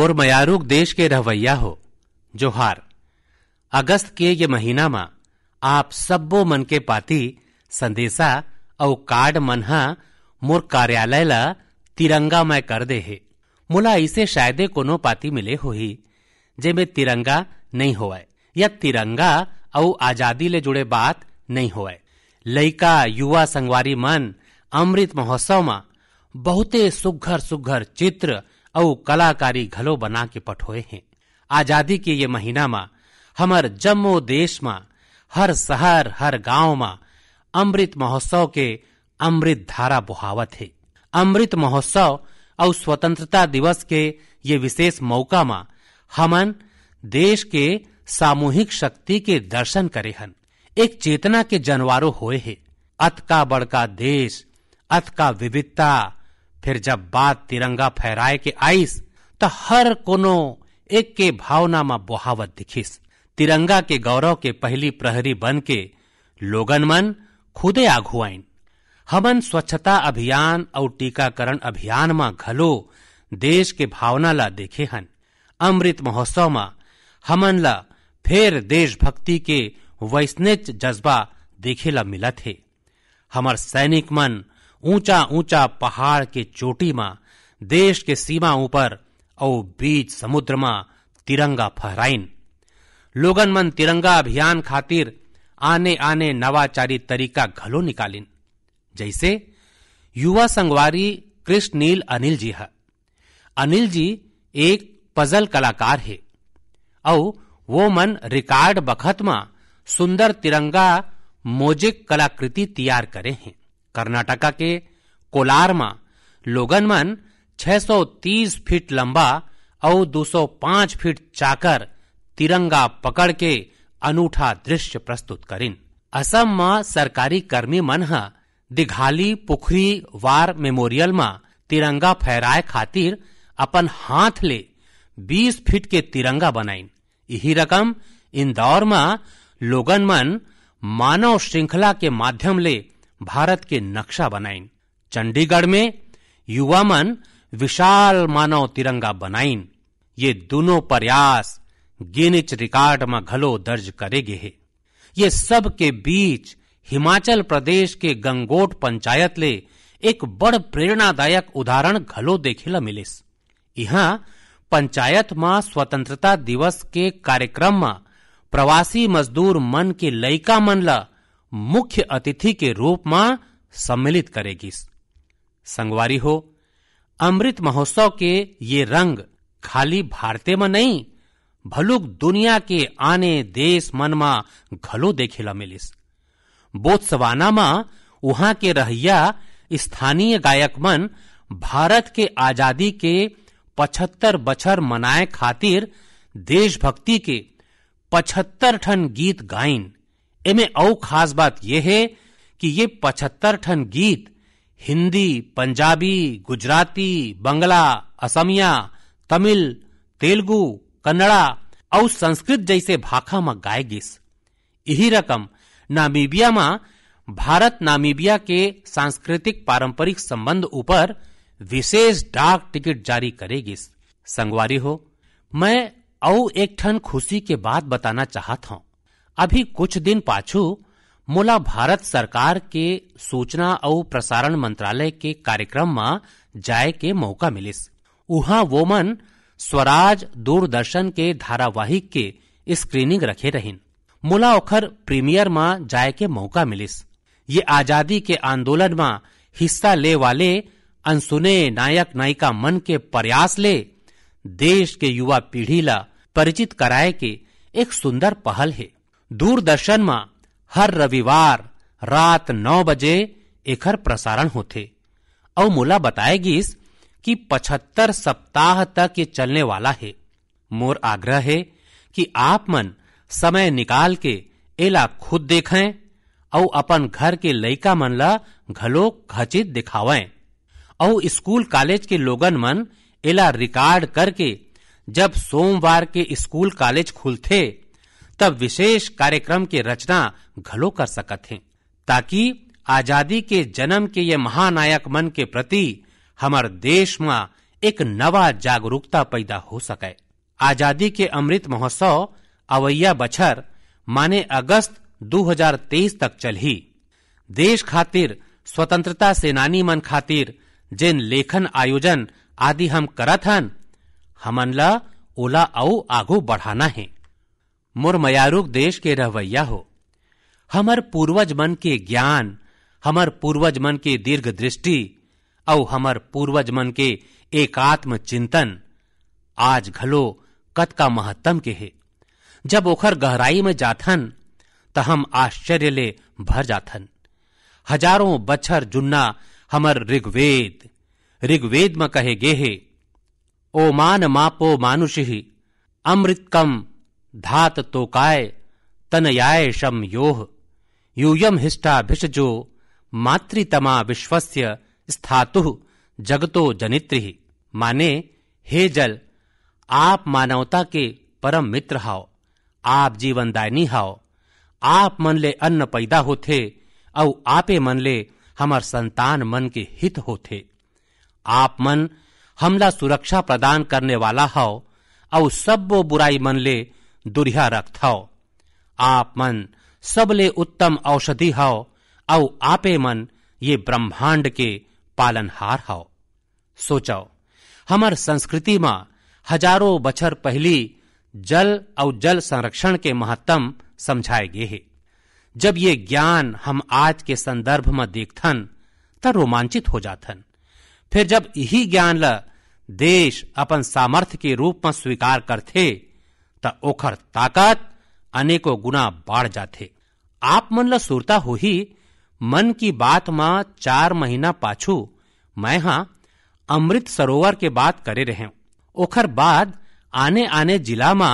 મોરમયારૂક देश के रहवैया हो जोहार अगस्त के ये महीना मा आप सब्बो मन के पाती संदेशा और कार्ड मन हा मोर कार्यालय ला तिरंगा मैं कर दे है मुला इसे शायद कोनो पाती मिले होही जे में तिरंगा नहीं होए या तिरंगा और आजादी ले जुड़े बात नहीं होए लैका युवा संगवारी मन अमृत महोत्सव मा बहुते सुघर सुघर चित्र और कलाकारी घलो बना के पठोए हैं आजादी के ये महीना मा हमर जम्मो देश मा हर शहर हर गांव मा अमृत महोत्सव के अमृत धारा बुहावत है अमृत महोत्सव और स्वतंत्रता दिवस के ये विशेष मौका मा हमन देश के सामूहिक शक्ति के दर्शन करे हन एक चेतना के जनवारो होए है अत का बड़का देश अत का विविधता फिर जब बात तिरंगा फहराए के आईस तो हर कोनो एक के भावना में बोहावत दिखिस तिरंगा के गौरव के पहली प्रहरी बन के लोगन मन खुदे आगू हमन स्वच्छता अभियान और टीकाकरण अभियान में घलो देश के भावना ला देखे हन अमृत महोत्सव में हमन ला फिर देशभक्ति के वैष्णिक जज्बा देखे ला मिलत थे हमार सैनिक मन ऊंचा ऊंचा पहाड़ के चोटी मां देश के सीमा ऊपर औ बीच समुद्र मा तिरंगा फहराइन लोगन मन तिरंगा अभियान खातिर आने आने नवाचारी तरीका घलो निकालिन जैसे युवा संगवारी कृष्ण नील अनिल जी है अनिल जी एक पजल कलाकार है और वो मन रिकॉर्ड बखत मा सुंदर तिरंगा मोजिक कलाकृति तैयार करे हैं कर्नाटका के कोलार लोगन मन 630 फीट लंबा और 205 फीट चाकर तिरंगा पकड़ के अनूठा दृश्य प्रस्तुत करिन असम में सरकारी कर्मी मन ह दिघाली पुखरी वार मेमोरियल में तिरंगा फहराए खातिर अपन हाथ ले 20 फीट के तिरंगा बनाइन यही रकम इंदौर में लोगन मन मानव श्रृंखला के माध्यम ले भारत के नक्शा बनाइन चंडीगढ़ में युवा मन विशाल मानव तिरंगा बनाइन ये दोनों प्रयास गिनिच रिकॉर्ड में घलो दर्ज करेगे है ये सब के बीच हिमाचल प्रदेश के गंगोट पंचायत ले एक बड़ प्रेरणादायक उदाहरण घलो देखे ल मिलिस यहाँ पंचायत में स्वतंत्रता दिवस के कार्यक्रम में प्रवासी मजदूर मन के लयिका मन ला मुख्य अतिथि के रूप में सम्मिलित करेगी संगवारी हो अमृत महोत्सव के ये रंग खाली भारत में नहीं भलुक दुनिया के आने देश मन में घलो देखे मिलिस बोत्सवाना में वहां के रहिया स्थानीय गायक मन भारत के आजादी के पचहत्तर बछर मनाए खातिर देशभक्ति के पचहत्तर ठन गीत गाइन इमें और खास बात ये है कि ये पचहत्तर ठन गीत हिंदी पंजाबी गुजराती बंगला असमिया तमिल तेलुगु कन्नड़ा और संस्कृत जैसे भाखा में गाय गिस यही रकम नामीबिया में भारत नामीबिया के सांस्कृतिक पारंपरिक संबंध ऊपर विशेष डाक टिकट जारी करेगी संगवारी हो मैं औ एक ठन खुशी के बाद बताना चाहता हूँ अभी कुछ दिन पाछू मोला भारत सरकार के सूचना और प्रसारण मंत्रालय के कार्यक्रम में जाए के मौका मिलिस वो मन स्वराज दूरदर्शन के धारावाहिक के स्क्रीनिंग रखे रहिन मोला ओखर प्रीमियर में जाए के मौका मिलिस ये आजादी के आंदोलन में हिस्सा ले वाले अनसुने नायक नायिका मन के प्रयास ले देश के युवा पीढ़ी ला परिचित कराए के एक सुंदर पहल है दूरदर्शन दूरदर्शनमा हर रविवार रात नौ बजे एखर प्रसारण होते और मोला बताए गिस कि पचहत्तर सप्ताह तक ये चलने वाला है मोर आग्रह है कि आप मन समय निकाल के एला खुद देखें और अपन घर के लइका मन ला घलो घचित दिखावें और स्कूल कॉलेज के लोगन मन एला रिकॉर्ड करके जब सोमवार के स्कूल कॉलेज खुलते तब विशेष कार्यक्रम की रचना घलो कर सकत हैं ताकि आजादी के जन्म के ये महानायक मन के प्रति हमारे देश में एक नवा जागरूकता पैदा हो सके आजादी के अमृत महोत्सव अवैया बछर माने अगस्त 2023 तक ही देश खातिर स्वतंत्रता सेनानी मन खातिर जिन लेखन आयोजन आदि हम करत हन हमन ओला औ आगू बढ़ाना है मोर देश के रहवैया हो हमर पूर्वज मन के ज्ञान हमर पूर्वज मन के दीर्घ दृष्टि और हमर पूर्वज मन के एकात्म चिंतन आज घलो कत का महत्तम के हे जब ओखर गहराई में जाथन तो हम आश्चर्य ले भर जाथन हजारों बच्छर जुन्ना हमर ऋग्वेद ऋग्वेद में कहे गे हे मान मापो मानुष ही अमृतकम धात तोकाय तनयाय शम योह यूयम भिषजो मातृतमा विश्वस्य स्थातु जगतो जनित्री माने हे जल आप मानवता के परम मित्र हाओ आप जीवनदायनी हाओ आप मन ले अन्न पैदा होते और आपे मन ले हमार संतान मन के हित होते आप मन हमला सुरक्षा प्रदान करने वाला हाओ और सब बुराई मन ले दुरिया रक्त हौ आप मन सबले उत्तम औषधि हो औ आपे मन ये ब्रह्मांड के पालनहार हो सोचो हमर संस्कृति में हजारों बछर पहली जल और जल संरक्षण के महत्तम समझाए गए है जब ये ज्ञान हम आज के संदर्भ में देखथन त रोमांचित हो जाथन फिर जब यही ज्ञान ल देश अपन सामर्थ्य के रूप में स्वीकार थे ता ओखर ताकत अनेको गुना बाढ़ जाते आप मन ल सुरता ही मन की बात मा चार महीना पाछू मैं हा अमृत सरोवर के बात करे रहे ओखर बाद आने आने जिला मा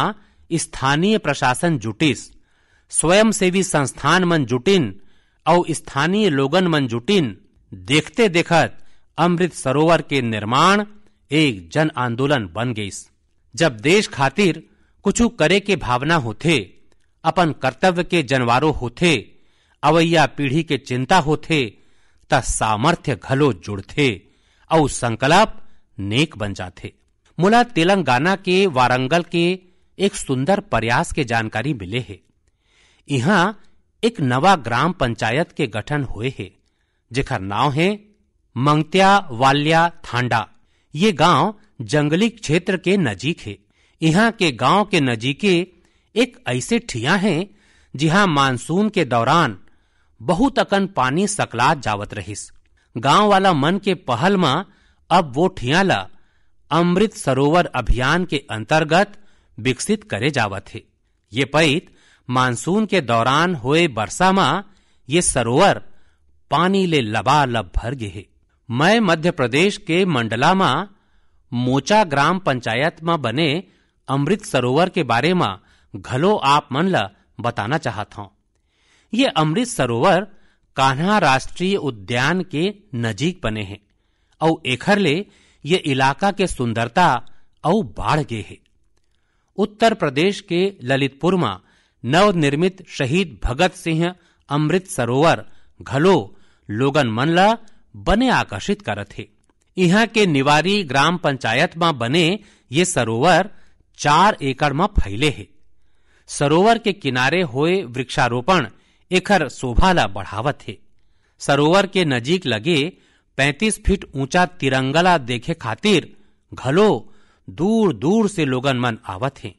स्थानीय प्रशासन जुटिस स्वयंसेवी संस्थान मन जुटिन और स्थानीय लोगन मन जुटिन देखते देखत अमृत सरोवर के निर्माण एक जन आंदोलन बन गईस जब देश खातिर कुछ करे के भावना होते अपन कर्तव्य के जनवारो होते अवैया पीढ़ी के चिंता होते त सामर्थ्य घलो जुड़ते और संकल्प नेक बन जाते मुला तेलंगाना के वारंगल के एक सुंदर प्रयास के जानकारी मिले है यहाँ एक नवा ग्राम पंचायत के गठन हुए है जेखर नाव है मंगत्या वाल्या थांडा ये गांव जंगली क्षेत्र के नजीक है यहाँ के गांव के नजीके एक ऐसे ठिया हैं जिहा मानसून के दौरान बहुत अकन पानी सकला जावत रहिस गांव वाला मन के पहल में अब वो ठिया ला अमृत सरोवर अभियान के अंतर्गत विकसित करे जावत है ये पैत मानसून के दौरान हुए वर्षा मा ये सरोवर पानी ले लबालब भर गे है मैं मध्य प्रदेश के मंडला मा मोचा ग्राम पंचायत में बने अमृत सरोवर के बारे में घलो आप मन ल बताना चाहत हूँ ये अमृत सरोवर कान्हा राष्ट्रीय उद्यान के नजीक बने हैं और एखर ले ये इलाका के सुंदरता और बाढ़ गए है उत्तर प्रदेश के ललितपुर में नवनिर्मित शहीद भगत सिंह अमृत सरोवर घलो लोगन मन ला बने आकर्षित करते यहाँ के निवारी ग्राम पंचायत में बने ये सरोवर चार एकड़ में फैले है सरोवर के किनारे होए वृक्षारोपण एखर शोभा बढ़ावत हे सरोवर के नजीक लगे 35 फीट ऊंचा तिरंगला देखे खातिर घलो दूर दूर से लोगन मन आवत हे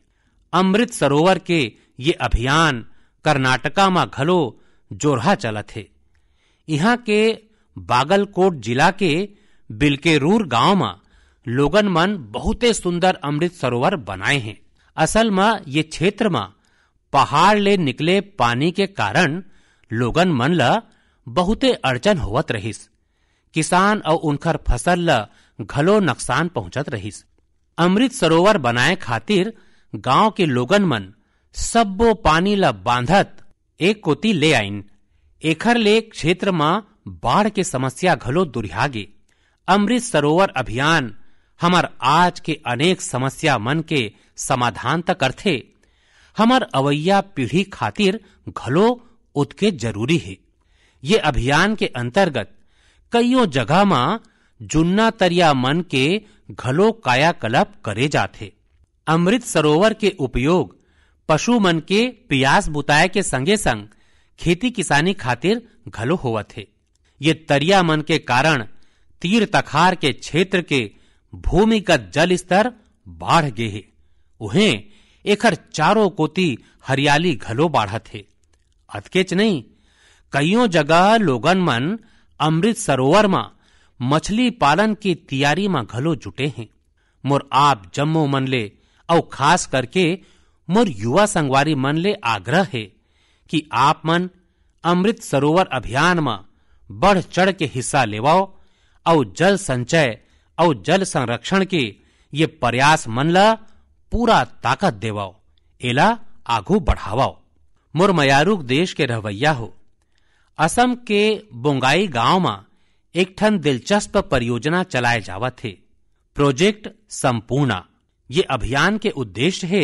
अमृत सरोवर के ये अभियान कर्नाटका में घलो जोरहा चलत हे यहाँ के बागलकोट जिला के बिलकेरूर गांव में लोगन मन बहुते सुंदर अमृत सरोवर बनाए हैं असल में ये क्षेत्र में पहाड़ ले निकले पानी के कारण लोगन मन ला बहुते अड़चन होवत रहिस किसान और उनकर फसल ला घलो नुकसान पहुंचत रहिस अमृत सरोवर बनाए खातिर गांव के लोगन मन सबो पानी ला बांधत एक कोती ले आइन एखर ले क्षेत्र में बाढ़ के समस्या घलो दुरिहागे अमृत सरोवर अभियान हमर आज के अनेक समस्या मन के समाधान तक करते हमर अवैया पीढ़ी खातिर घलो उतके जरूरी है ये अभियान के अंतर्गत कईयों जगह मा जुन्ना तरिया मन के घलो कायाकल्प करे जाते अमृत सरोवर के उपयोग पशु मन के प्यास बुताए के संगे संग खेती किसानी खातिर घलो होवत है ये तरिया मन के कारण तीर तखार के क्षेत्र के भूमिगत जल स्तर बाढ़ गे हे उन्हें एकर चारों कोती हरियाली घलो बाढ़त हे अतकेच नहीं कईयों जगह लोगन मन अमृत सरोवर मा मछली पालन की तैयारी मा घलो जुटे हैं मोर आप जम्मो मन ले और खास करके मोर युवा संगवारी मन ले आग्रह है कि आप मन अमृत सरोवर अभियान मा बढ़ चढ़ के हिस्सा लेवाओ और जल संचय और जल संरक्षण के ये प्रयास मन ला पूरा ताकत देवाओ एला आगू बढ़ावाओ मोर मयारूक देश के रवैया हो असम के बोंगाई गांव में एक ठन दिलचस्प परियोजना चलाए जावा थे प्रोजेक्ट संपूर्णा ये अभियान के उद्देश्य है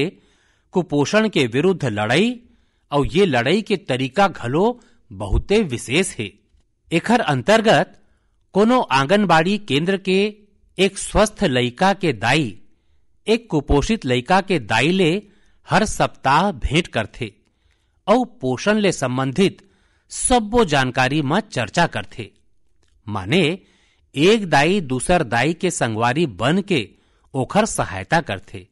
कुपोषण के विरुद्ध लड़ाई और ये लड़ाई के तरीका घलो बहुते विशेष है एकर अंतर्गत कोनो आंगनबाड़ी केंद्र के एक स्वस्थ लयिका के दाई एक कुपोषित लयिका के दाई ले हर सप्ताह भेंट करते और पोषण ले संबंधित सब्बो जानकारी में चर्चा करते माने एक दाई दूसर दाई के संगवारी बन के ओखर सहायता करते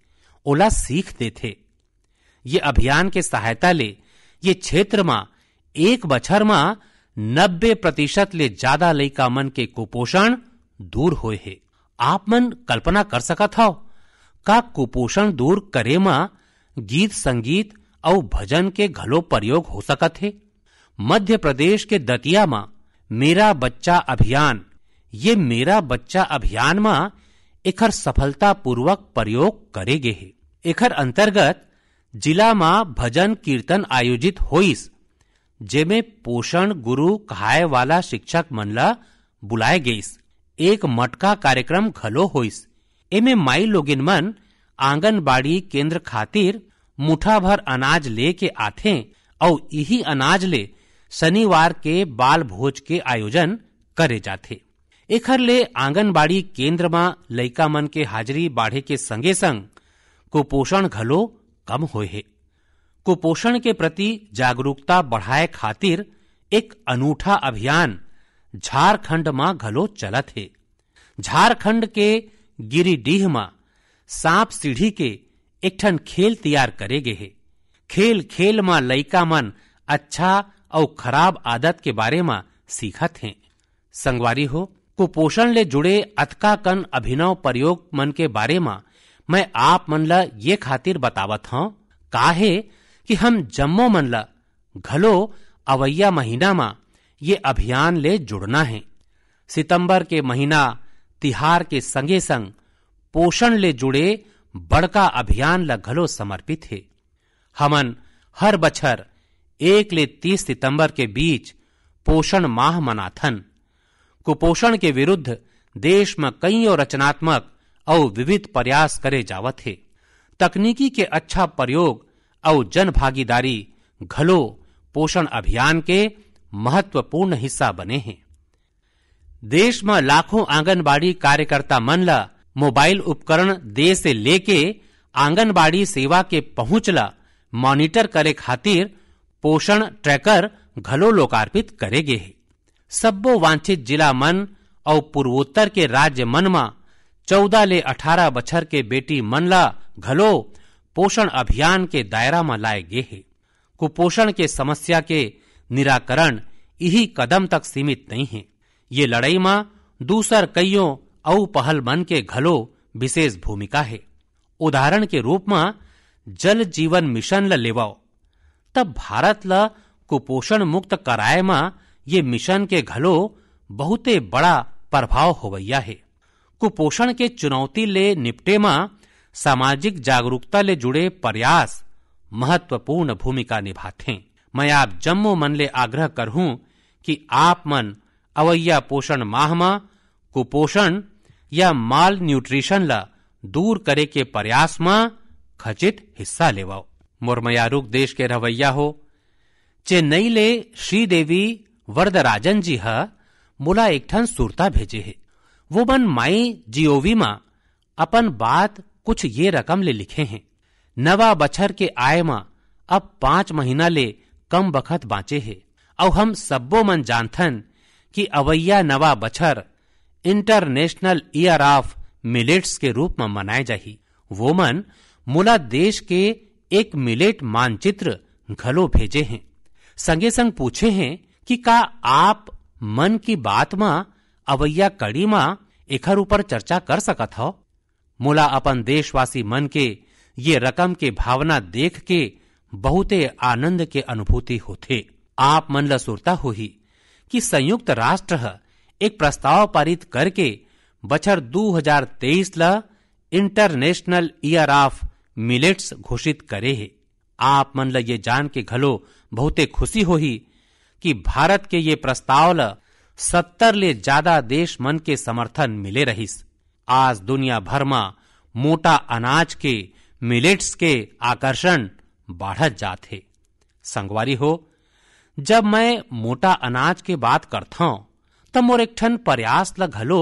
ओला सीख देते ये अभियान के सहायता ले ये क्षेत्र में एक बछर में नब्बे प्रतिशत ले ज्यादा लयिका मन के कुपोषण दूर हुए है आप मन कल्पना कर सकत हो का कुपोषण दूर करे मा गीत संगीत और भजन के घलो प्रयोग हो सकत है मध्य प्रदेश के दतिया मा मेरा बच्चा अभियान ये मेरा बच्चा अभियान मा एकर सफलता पूर्वक प्रयोग करे गे है एकर अंतर्गत जिला मा भजन कीर्तन आयोजित होइस जेमे पोषण गुरु कहाय वाला शिक्षक मनला बुलाये बुलाए एक मटका कार्यक्रम घलो होइस एमे माई लोगिन मन आंगनबाड़ी केंद्र खातिर मुठा भर अनाज ले के आथे और यही अनाज ले शनिवार के बाल भोज के आयोजन करे जाते एखर ले आंगनबाड़ी केंद्र मा लैका मन के हाजिरी बाढ़े के संगे संग कुपोषण घलो कम हो है कुपोषण के प्रति जागरूकता बढ़ाए खातिर एक अनूठा अभियान झारखंडમાં घलो चलत है झारखंड के गिरिडीह में सांप सीढ़ी के एक ठन खेल तैयार करे गे हे खेल खेल में लैका मन अच्छा और खराब आदत के बारे में सीखत है संगवारी हो कुपोषण ले जुड़े अतका कन अभिनव प्रयोग मन के बारे में मैं आप मन ला ये खातिर बतावत हूँ काहे कि हम जम्मो मन ला घलो अवैया महीना मा ये अभियान ले जुड़ना है सितंबर के महीना तिहार के संगे संग पोषण ले जुड़े बड़का अभियान ल घलो समर्पित है हमन हर बछर एक ले तीस सितंबर के बीच पोषण माह मनाथन कुपोषण के विरुद्ध देश में कई रचनात्मक और विविध प्रयास करे जावत है तकनीकी के अच्छा प्रयोग और जन भागीदारी घलो पोषण अभियान के महत्वपूर्ण हिस्सा बने हैं देश में लाखों आंगनबाड़ी कार्यकर्ता मनला मोबाइल उपकरण दे से लेके आंगनबाड़ी सेवा के पहुंचला मॉनिटर करे खातिर पोषण ट्रैकर घलो लोकार्पित गे है सब्बो वांछित जिला मन और पूर्वोत्तर के राज्य मन मा चौदह ले अठारह बच्चर के बेटी मन ला घलो पोषण अभियान के दायरा में लाए गे है कुपोषण के समस्या के निराकरण यही कदम तक सीमित नहीं है ये लड़ाई मां दूसर कईयों औ पहल मन के घलो विशेष भूमिका है उदाहरण के रूप में जल जीवन मिशन ल लेवाओ तब भारत ल कुपोषण मुक्त कराए में ये मिशन के घलो बहुते बड़ा प्रभाव होवैया है कुपोषण के चुनौती ले निपटे में सामाजिक जागरूकता ले जुड़े प्रयास महत्वपूर्ण भूमिका निभाते हैं मैं आप जम्मो मन ले आग्रह करहूं कि आप मन अवैया पोषण माह में कुपोषण या माल न्यूट्रिशन ला दूर करे के प्रयास में खचित हिस्सा लेवाओ मुरमयारूक देश के रवैया हो चेन्नई ले श्रीदेवी वरदराजन जी ह मुला एक ठन सुरता भेजे है वो मन माई जीओवी मा अपन बात कुछ ये रकम ले लिखे हैं नवा बछर के आय मा अब पांच महीना ले कम बखत बांचे हे और हम सब्बो मन जानथन कि अवैया नवा बछर इंटरनेशनल ईयर ऑफ मिलेट्स के रूप में मनाए जाही वो मन मुला देश के एक मिलेट मानचित्र घलो भेजे हैं संगे संग पूछे हैं कि का आप मन की बात मा अवैया कड़ी मा एखर ऊपर चर्चा कर सकत हो मुला अपन देशवासी मन के ये रकम के भावना देख के बहुते आनंद के अनुभूति होते आप मन ल सुरता हो कि संयुक्त राष्ट्र एक प्रस्ताव पारित करके बछर 2023 ल इंटरनेशनल ईयर ऑफ मिलेट्स घोषित करे हे आप मन ल ये जान के घलो बहुते खुशी ही कि भारत के ये प्रस्ताव ल सत्तर ले ज्यादा देश मन के समर्थन मिले रहिस आज दुनिया भर मोटा अनाज के मिलेट्स के आकर्षण बाढ़त जात हे संगवारी हो जब मैं मोटा अनाज के बात करता हूं तो मोर एक ठन प्रयास ल घलो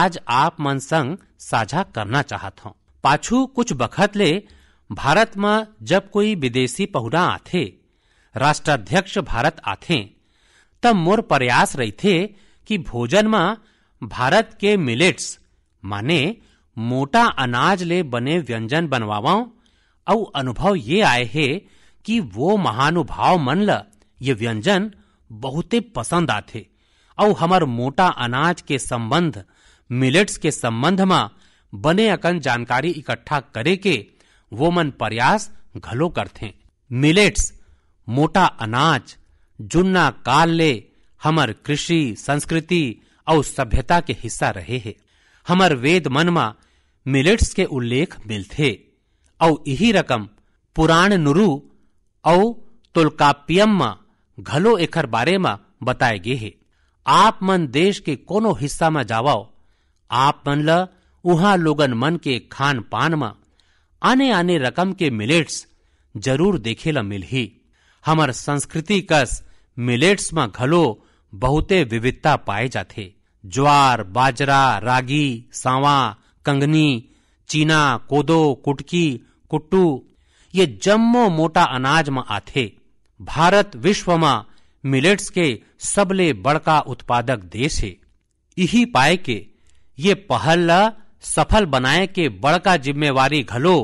आज आप मन संग साझा करना चाहत हूं पाछू कुछ बखत ले भारत में जब कोई विदेशी पहुना आथे राष्ट्राध्यक्ष भारत आथे तब मोर प्रयास रही थे कि भोजन में भारत के मिलेट्स माने मोटा अनाज ले बने व्यंजन बनवावाऊं अउ अनुभव ये आए हे कि वो महानुभाव मन ल ये व्यंजन बहुते पसंद आते और हमार मोटा अनाज के संबंध मिलेट्स के संबंध में बने अकन जानकारी इकट्ठा करे के वो मन प्रयास घलो करते मिलेट्स मोटा अनाज जुन्ना काल ले हमर कृषि संस्कृति और सभ्यता के हिस्सा रहे है हमर वेद मन मा मिलेट्स के उल्लेख मिलथे औ इही रकम पुराण नुरु औ तुलकाप्यम मां घलो एखर बारे में बताए गे हे आप मन देश के कोनो हिस्सा में जावाओ आप मन ल उहां लोगन मन के खान पान में आने आने रकम के मिलेट्स जरूर देखे ल मिलही हमर संस्कृति कस मिलेट्स में घलो बहुते विविधता पाए जाते ज्वार बाजरा रागी सावा कंगनी चीना कोदो कुटकी कुट्टू ये जम्मो मोटा अनाज में आते भारत विश्व में मिलेट्स के सबले बड़का उत्पादक देश है यही पाए के ये पहल सफल बनाए के बड़का जिम्मेवारी घलो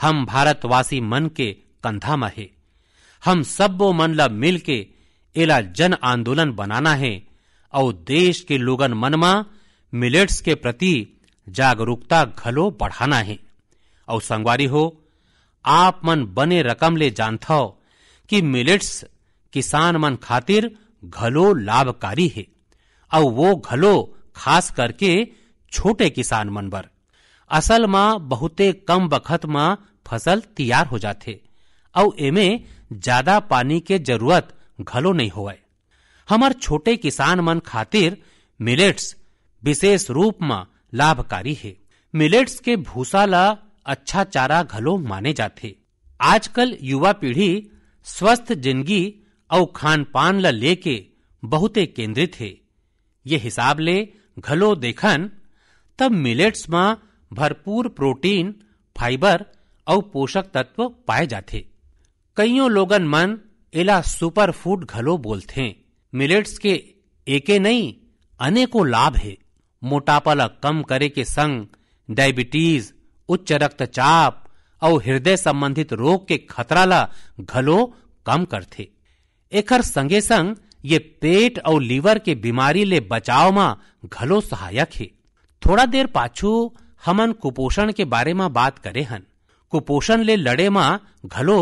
हम भारतवासी मन के कंधा में है हम सब मन ल मिल के एला जन आंदोलन बनाना है और देश के लोगन मन मा मिलेट्स के प्रति जागरूकता घलो बढ़ाना हे अउ संगवारी हो आप मन बने रकम ले जानथव कि मिलेट्स किसान मन खातिर घलो लाभकारी हे अउ वो घलो खास करके छोटे किसान मन बर असल में बहुते कम बखत में फसल तैयार हो जाते और एमे ज्यादा पानी के जरूरत घलो नहीं होवय हमार छोटे किसान मन खातिर मिलेट्स विशेष रूप में लाभकारी है मिलेट्स के भूसा ला अच्छा चारा घलो माने जाते आजकल युवा पीढ़ी स्वस्थ जिंदगी और खान पान ला लेके बहुते केंद्रित है ये हिसाब ले घलो देखन तब मिलेट्स में भरपूर प्रोटीन फाइबर और पोषक तत्व पाए जाते कईयों लोगन मन एला सुपर फूड घलो बोलते मिलेट्स के एके नहीं अनेकों लाभ है मोटापा ला कम करे के संग डायबिटीज उच्च रक्तचाप और हृदय संबंधित रोग के खतरा ला घलो कम करते एकर संगे संग ये पेट और लीवर के बीमारी ले बचाव मा घलो सहायक है थोड़ा देर पाछू हमन कुपोषण के बारे में बात करे हन कुपोषण ले लड़े मा घलो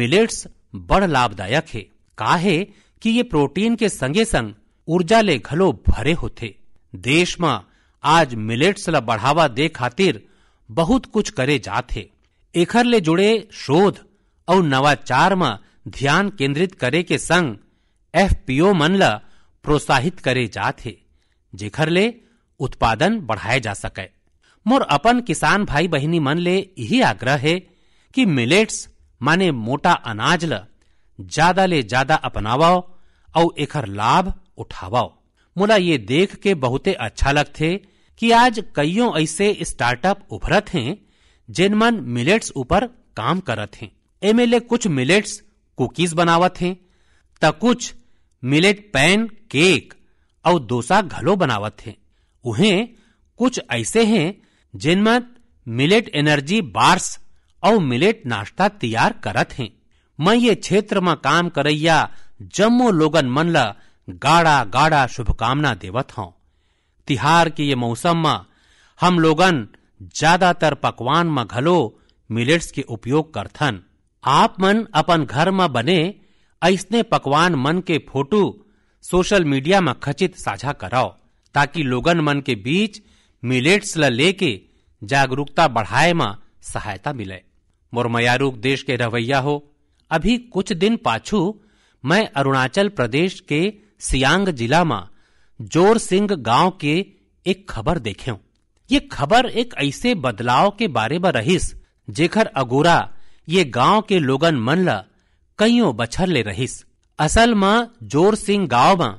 मिलेट्स बड़ लाभदायक है काहे कि ये प्रोटीन के संगे संग ऊर्जा ले घलो भरे होते देश आज मिलेट्स ला बढ़ावा दे खातिर बहुत कुछ करे जाते एखर ले जुड़े शोध और नवाचार में ध्यान केंद्रित करे के संग एफपीओ मन ला प्रोत्साहित करे जाते जेखर ले उत्पादन बढ़ाए जा सके मोर अपन किसान भाई बहिनी मन ले यही आग्रह है कि मिलेट्स माने मोटा अनाज ल ज्यादा ले ज्यादा अपनावाओ और एखर लाभ उठावाओ मोला ये देख के बहुते अच्छा लगते कि आज कईयों ऐसे स्टार्टअप उभरत हैं जिन मन मिलेट्स ऊपर काम करत हैं एमे ले कुछ मिलेट्स कुकीज बनावत हैं त कुछ मिलेट पैन केक और डोसा घलो बनावत हैं उन्हें कुछ ऐसे हैं जिन मन मिलेट एनर्जी बार्स और मिलेट नाश्ता तैयार करत हैं मैं ये क्षेत्र में काम करैया जम्मो लोगन मन ला गाढ़ा गाढ़ा शुभकामना देवत हों तिहार के ये मौसम में हम लोगन ज्यादातर पकवान में घलो मिलेट्स के उपयोग करथन आप मन अपन घर में बने ऐसने पकवान मन के फोटो सोशल मीडिया में खचित साझा कराओ ताकि लोगन मन के बीच मिलेट्स ल लेके जागरूकता बढ़ाए में सहायता मिले मोर मयारूक देश के रवैया हो अभी कुछ दिन पाछू मैं अरुणाचल प्रदेश के सियांग जिला में जोर सिंह गांव के एक खबर देखे ये खबर एक ऐसे बदलाव के बारे में रहीस जेखर अगोरा ये गांव के लोगन मन ल कईयों बछर ले रहीस असल में जोर सिंह गांव में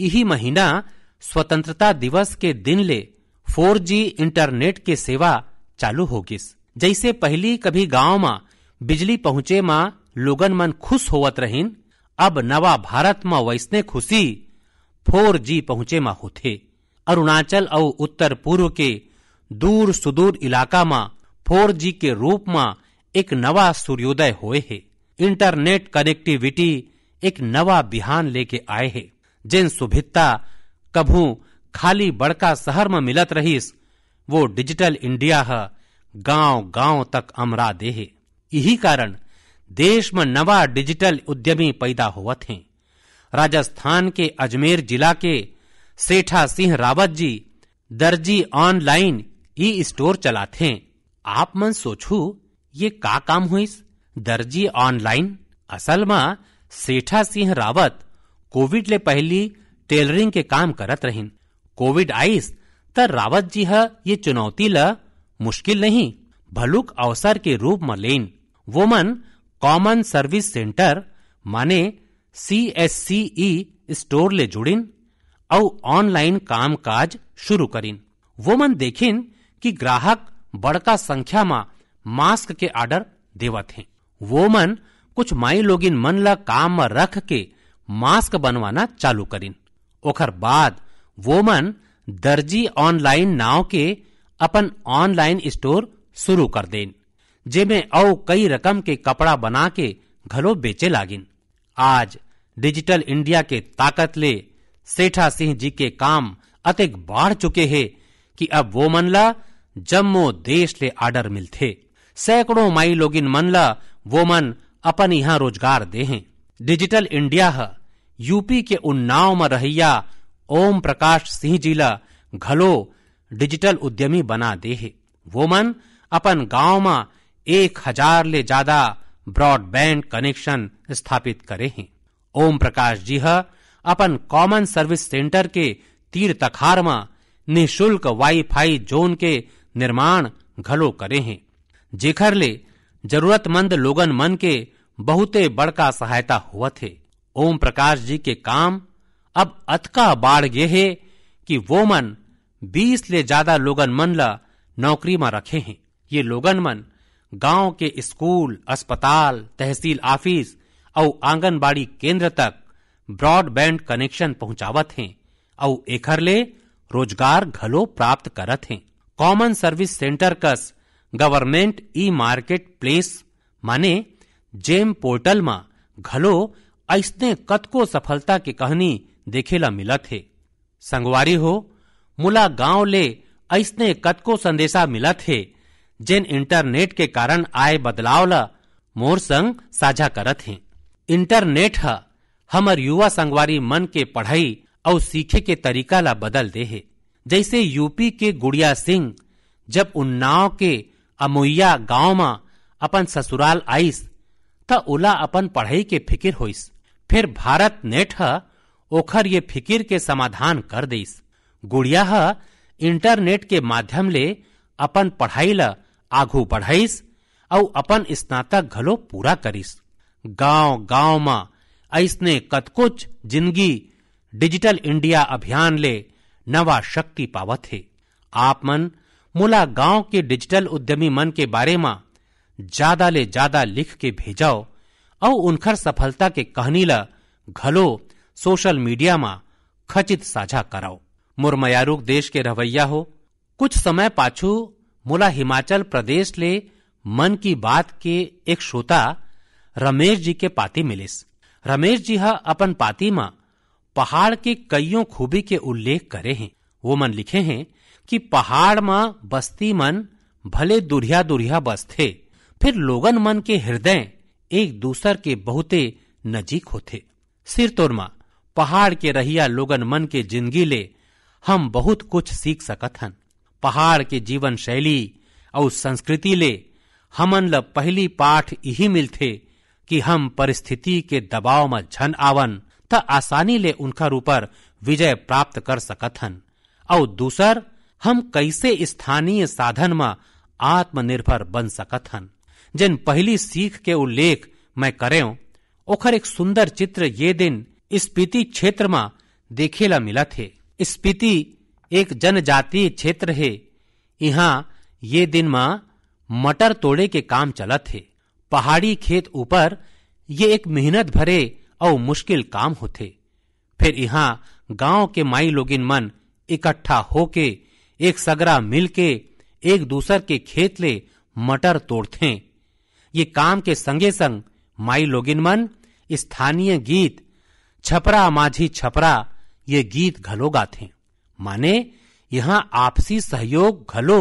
यही महीना स्वतंत्रता दिवस के दिन ले 4G इंटरनेट के सेवा चालू होगीस जैसे पहली कभी गांव में बिजली पहुंचे में लोगन मन खुश होवत रहिन अब नवा भारत म वैसने खुशी फोर जी पहुंचे म होते अरुणाचल और उत्तर पूर्व के दूर सुदूर इलाका मा फोर जी के रूप म एक नवा सूर्योदय होए है इंटरनेट कनेक्टिविटी एक नवा बिहान लेके आए है जिन सुभिता कभू खाली बड़का शहर में मिलत रहीस वो डिजिटल इंडिया है गांव गांव तक अमरा दे है यही कारण देश में नवा डिजिटल उद्यमी पैदा हुआ थे राजस्थान के अजमेर जिला के सेठा सिंह रावत जी दर्जी ऑनलाइन ई स्टोर चलाते आप मन सोचू ये का काम हुईस दर्जी ऑनलाइन असल में सेठा सिंह रावत कोविड ले पहली टेलरिंग के काम करत रहिन कोविड आइस त रावत जी है ये चुनौती ल मुश्किल नहीं भलुक अवसर के रूप में लेन वो मन कॉमन सर्विस सेंटर माने सी एस सी स्टोर ले जुड़िन और ऑनलाइन काम काज शुरू करिन वो मन देखिन कि ग्राहक बड़का संख्या मा मास्क के आर्डर देवत हैं वो मन कुछ माई लोगिन मन ला काम में रख के मास्क बनवाना चालू करिन ओखर बाद वो मन दर्जी ऑनलाइन नाव के अपन ऑनलाइन स्टोर शुरू कर देन जेमे औ कई रकम के कपड़ा बना के घलो बेचे लागिन आज डिजिटल इंडिया के ताकत ले सेठा सिंह जी के काम अतिक बाढ़ चुके हे कि अब वो मनला जम्मो देश ले आर्डर मिलते सैकड़ों माई लोगिन मनला वो मन अपन यहाँ रोजगार दे हैं डिजिटल इंडिया है यूपी के उन्नाव में रहैया ओम प्रकाश सिंह जी ला घलो डिजिटल उद्यमी बना दे है वो मन अपन गांव में एक हजार ले ज्यादा ब्रॉडबैंड कनेक्शन स्थापित करे हैं ओम प्रकाश जी अपन कॉमन सर्विस सेंटर के तीर तखार में निःशुल्क वाईफाई जोन के निर्माण घलो करे हैं जेखर ले जरूरतमंद लोगन मन के बहुते बड़का सहायता हुआ थे ओम प्रकाश जी के काम अब अतका बाढ़ गए है कि वो मन बीस ले ज्यादा लोगन मन ला नौकरी में रखे हैं ये लोगन मन गांव के स्कूल अस्पताल तहसील ऑफिस और आंगनबाड़ी केंद्र तक ब्रॉडबैंड कनेक्शन पहुंचावत हैं और एखर ले रोजगार घलो प्राप्त करत हैं कॉमन सर्विस सेंटर कस गवर्नमेंट ई मार्केट प्लेस माने जेम पोर्टल मा घलो ऐसने कतको सफलता के कहानी देखेला मिलत है संगवारी हो मुला गांव ले ऐसने कतको संदेशा मिलत है जेन इंटरनेट के कारण आए बदलाव ल मोर संग साझा करत हे इंटरनेट ह हमर युवा संगवारी मन के पढ़ाई और सीखे के तरीका ला बदल दे है जैसे यूपी के गुड़िया सिंह जब उन्नाव के अमोइया गांव में अपन ससुराल आईस त ओला अपन पढ़ाई के फिकिर होइस फिर भारत नेट ह ओखर ये फिकिर के समाधान कर दईस गुड़िया ह इंटरनेट के माध्यम ले अपन पढ़ाई ला आघू बढ़ाईस अउ अपन स्नातक घलो पूरा करिस गांव गांव में ऐसने कतकुच जिंदगी डिजिटल इंडिया अभियान ले नवा शक्ति पावत हे आप मन मुला गांव के डिजिटल उद्यमी मन के बारे में ज्यादा ले ज्यादा लिख के भेजाओ और उनखर सफलता के कहनी ला घलो सोशल मीडिया मा खचित साझा कराओ मोर देश के रवैया हो कुछ समय पाछू मोला हिमाचल प्रदेश ले मन की बात के एक श्रोता रमेश जी के पाती मिलिस रमेश जी हा अपन पाती मा पहाड़ के कईयों खूबी के उल्लेख करे हैं वो मन लिखे हैं कि पहाड़ मा बस्ती मन भले दुरिया दुरिया थे फिर लोगन मन के हृदय एक दूसर के बहुते नजीक होते सिर तोरमा पहाड़ के रहिया लोगन मन के जिंदगी ले हम बहुत कुछ सीख सकत हन पहाड़ के जीवन शैली और संस्कृति ले हमन ल पहली पाठ यही मिलते कि हम परिस्थिति के दबाव में झन आवन त आसानी ले उनकर ऊपर विजय प्राप्त कर सकथन और दूसर हम कैसे स्थानीय साधन में आत्मनिर्भर बन सकथन जिन पहली सीख के उल्लेख मैं करें ओखर एक सुंदर चित्र ये दिन स्पीति क्षेत्र में देखे ला मिला थे स्पीति एक जनजातीय क्षेत्र है यहाँ ये दिन माँ मटर तोड़े के काम चलत है पहाड़ी खेत ऊपर ये एक मेहनत भरे और मुश्किल काम होते फिर यहाँ गांव के माई लोगिन मन इकट्ठा होके एक सगरा मिलके एक दूसर के खेत ले मटर तोड़ते ये काम के संगे संग माई लोगिन मन स्थानीय गीत छपरा माझी छपरा ये गीत घलो गाथे माने यहाँ आपसी सहयोग घलो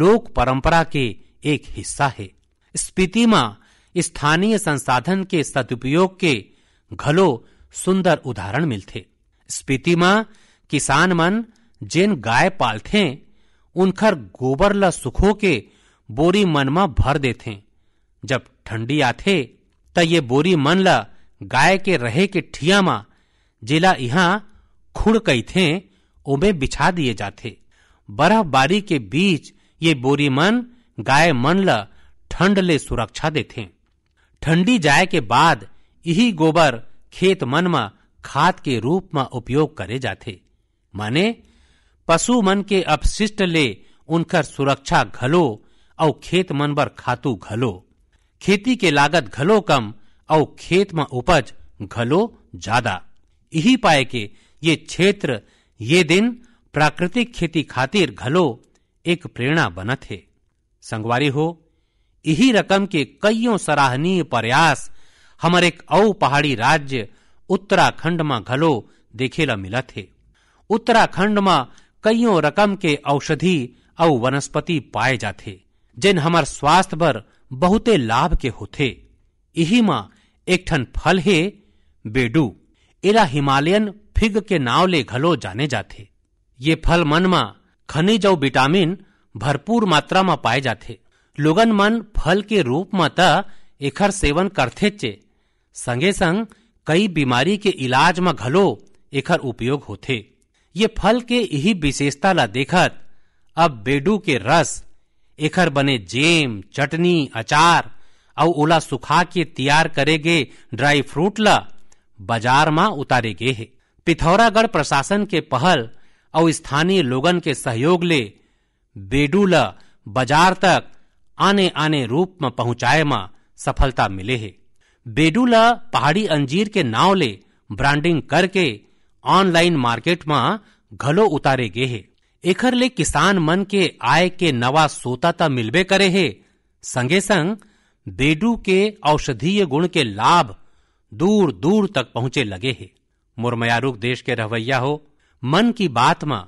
लोक परंपरा के एक हिस्सा है स्पीति माँ स्थानीय संसाधन के सदुपयोग के घलो सुंदर उदाहरण मिलते स्पीति माँ किसान मन जिन गाय पालते उनखर गोबर ल सुखो के बोरी मन मा भर देते जब ठंडी आते त ये बोरी मन ल गाय के रहे के ठिया मा जिला यहाँ खुड़ थे ओमे बिछा दिए जाते बर्फबारी के बीच ये बोरी मन गाय मन ल ठंड ले सुरक्षा देते ठंडी जाए के बाद यही गोबर खेत मन म खाद के रूप में उपयोग करे जाते माने पशु मन के अपशिष्ट ले उनकर सुरक्षा घलो और खेत मन बर खातु घलो खेती के लागत घलो कम और खेत में उपज घलो ज्यादा यही पाए के ये क्षेत्र ये दिन प्राकृतिक खेती खातिर घलो एक प्रेरणा बनत हे संगवारी हो यही रकम के कईयों सराहनीय प्रयास हमर एक औ पहाड़ी राज्य उत्तराखंड में घलो देखे मिलत हे उत्तराखंड में कईयों रकम के औषधि और वनस्पति पाए जाते जिन हमर स्वास्थ्य पर बहुते लाभ के होते यही मा एक ठन फल है बेडू एला हिमालयन फिग के नाव ले घलो जाने जाथे ये फल मन मा खनिज और विटामिन भरपूर मात्रा में पाए जाते लोगन मन फल के रूप में त एखर सेवन चे संगे संग कई बीमारी के इलाज में घलो एखर उपयोग होते ये फल के यही विशेषता ला देखत अब बेडू के रस एखर बने जेम चटनी अचार और ओला सुखा के तैयार करे ड्राई फ्रूट ला बाजार में उतारे गे है पिथौरागढ़ प्रशासन के पहल और स्थानीय लोगन के सहयोग ले बेडूल बाजार तक आने आने रूप में पहुंचाए में सफलता मिले है बेडूल पहाड़ी अंजीर के नाव ले ब्रांडिंग करके ऑनलाइन मार्केट में घलो उतारे गए है एखर ले किसान मन के आय के नवा सोता त मिलबे करे है संगे संग बेडू के औषधीय गुण के लाभ दूर दूर तक पहुंचे लगे हैं मुरमयारुक देश के रवैया हो मन की बात मां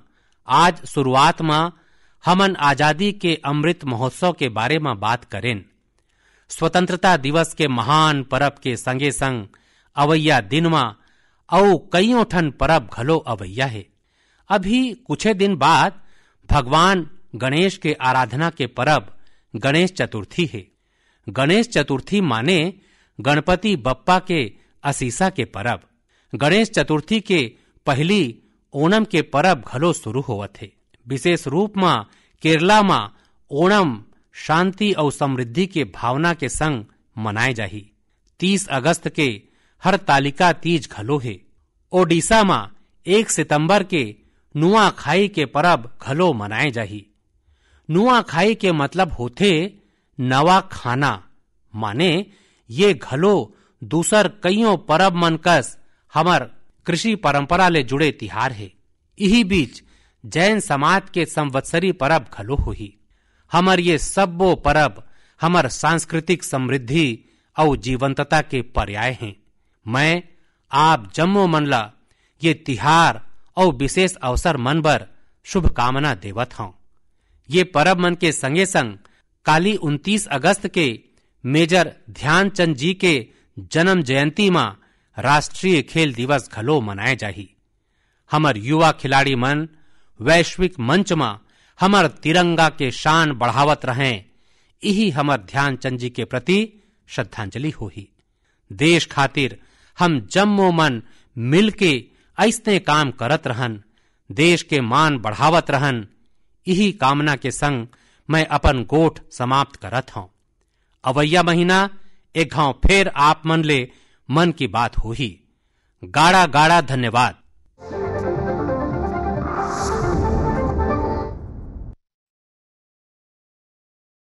आज शुरुआत मां हमन आजादी के अमृत महोत्सव के बारे में बात करें स्वतंत्रता दिवस के महान परब के संगे संग अवैया दिन मा औ कईयों ठन परब घलो अवैया है अभी कुछ दिन बाद भगवान गणेश के आराधना के परब गणेश चतुर्थी है गणेश चतुर्थी माने गणपति बप्पा के असीसा के परब गणेश चतुर्थी के पहली ओणम के परब घलो शुरू होवत हे विशेष रूप में केरला में ओणम शांति और समृद्धि के भावना के संग मनाए जाही तीस अगस्त के हर तालिका तीज घलो है ओडिशा में एक सितंबर के नुआखाई के परब घलो मनाए जाही खाई के मतलब होते नवा खाना माने ये घलो दूसर कईयों परब मन कस हमार कृषि परंपरा ले जुड़े तिहार है यही बीच जैन समाज के संवत्सरी परब घलो हुई हमर ये सब्बो परब हमर सांस्कृतिक समृद्धि और जीवंतता के पर्याय हैं मैं आप जम्मो मनला ये तिहार और विशेष अवसर मन पर शुभकामना देवत हूँ ये परब मन के संगे संग काली 29 अगस्त के मेजर ध्यानचंद जी के जन्म जयंती मां राष्ट्रीय खेल दिवस घलो मनाए जाही हमर युवा खिलाड़ी मन वैश्विक मंच में हमर तिरंगा के शान बढ़ावत रहें यही हमर ध्यानचंद जी के प्रति श्रद्धांजलि हो ही देश खातिर हम जम्मो मन मिलके ऐसे ऐसने काम करत रहन देश के मान बढ़ावत रहन यही कामना के संग मैं अपन गोठ समाप्त करत हूं अवैया महीना एक घाव फिर आप मन ले मन की बात हो ही गाढ़ा गाढ़ा धन्यवाद